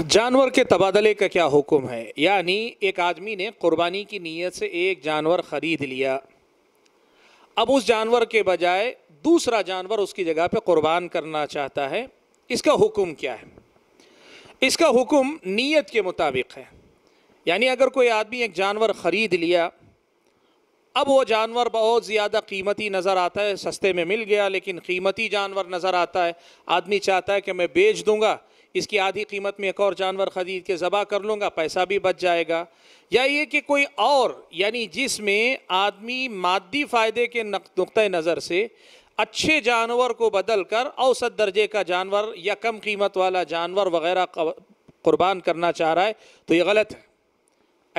जानवर के तबादले का क्या हुक्म है यानी एक आदमी ने कुर्बानी की नीयत से एक जानवर ख़रीद लिया अब उस जानवर के बजाय दूसरा जानवर उसकी जगह पे कुर्बान करना चाहता है इसका हुक्म क्या है इसका हुक्म नीयत के मुताबिक है यानी अगर कोई आदमी एक जानवर ख़रीद लिया अब वो जानवर बहुत ज़्यादा कीमती नज़र आता है सस्ते में मिल गया लेकिन कीमती जानवर नज़र आता है आदमी चाहता है कि मैं बेच दूँगा इसकी आधी कीमत में एक और जानवर ख़रीद के ज़बा कर लूँगा पैसा भी बच जाएगा या ये कि कोई और यानी जिसमें आदमी मादी फ़ायदे के नुक़ नज़र से अच्छे जानवर को बदल कर औसत दर्जे का जानवर या कम कीमत वाला जानवर वगैरह कुर्बान करना चाह रहा है तो ये गलत है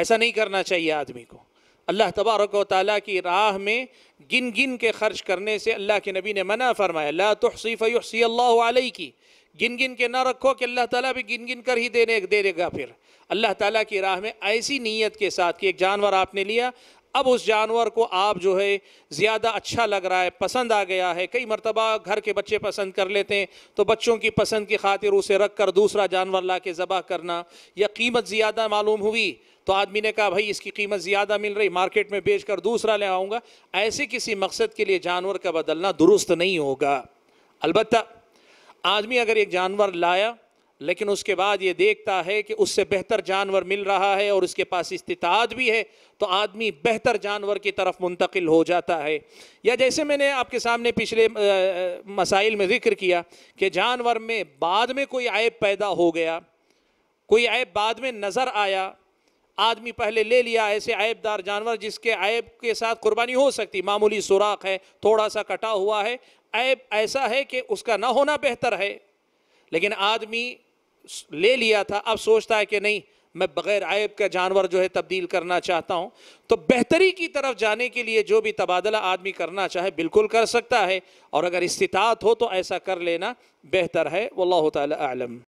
ऐसा नहीं करना चाहिए आदमी को अल्लाह तबारक ताली की राह में गिन गिन के खर्च करने से अल्लाह के नबी ने मना फरमाया तो सीफ़ी अल्लाह की गिन गिन के ना रखो कि अल्लाह ताला भी गिन गिन कर ही देने दे देगा फिर अल्लाह ताला की राह में ऐसी नीयत के साथ कि एक जानवर आपने लिया अब उस जानवर को आप जो है ज़्यादा अच्छा लग रहा है पसंद आ गया है कई मरतबा घर के बच्चे पसंद कर लेते हैं तो बच्चों की पसंद की खातिर उसे रख कर दूसरा जानवर ला के ज़बह करना या कीमत ज़्यादा मालूम हुई तो आदमी ने कहा भाई इसकी कीमत ज़्यादा मिल रही मार्केट में बेच कर दूसरा ले आऊँगा ऐसे किसी मकसद के लिए जानवर का बदलना दुरुस्त नहीं होगा अलबत्ता आदमी अगर एक जानवर लाया लेकिन उसके बाद ये देखता है कि उससे बेहतर जानवर मिल रहा है और उसके पास इस्तात भी है तो आदमी बेहतर जानवर की तरफ मुंतकिल हो जाता है या जैसे मैंने आपके सामने पिछले मसाइल में ज़िक्र किया कि जानवर में बाद में कोई ऐप पैदा हो गया कोई ऐप बाद में नज़र आया आदमी पहले ले लिया ऐसे ऐबदार जानवर जिसके ऐब के साथ कुर्बानी हो सकती मामूली सुराख है थोड़ा सा कटा हुआ है ऐब ऐसा है कि उसका ना होना बेहतर है लेकिन आदमी ले लिया था अब सोचता है कि नहीं मैं बग़ैर ऐब का जानवर जो है तब्दील करना चाहता हूं तो बेहतरी की तरफ जाने के लिए जो भी तबादला आदमी करना चाहे बिल्कुल कर सकता है और अगर इस्तात हो तो ऐसा कर लेना बेहतर है वल्ल आलम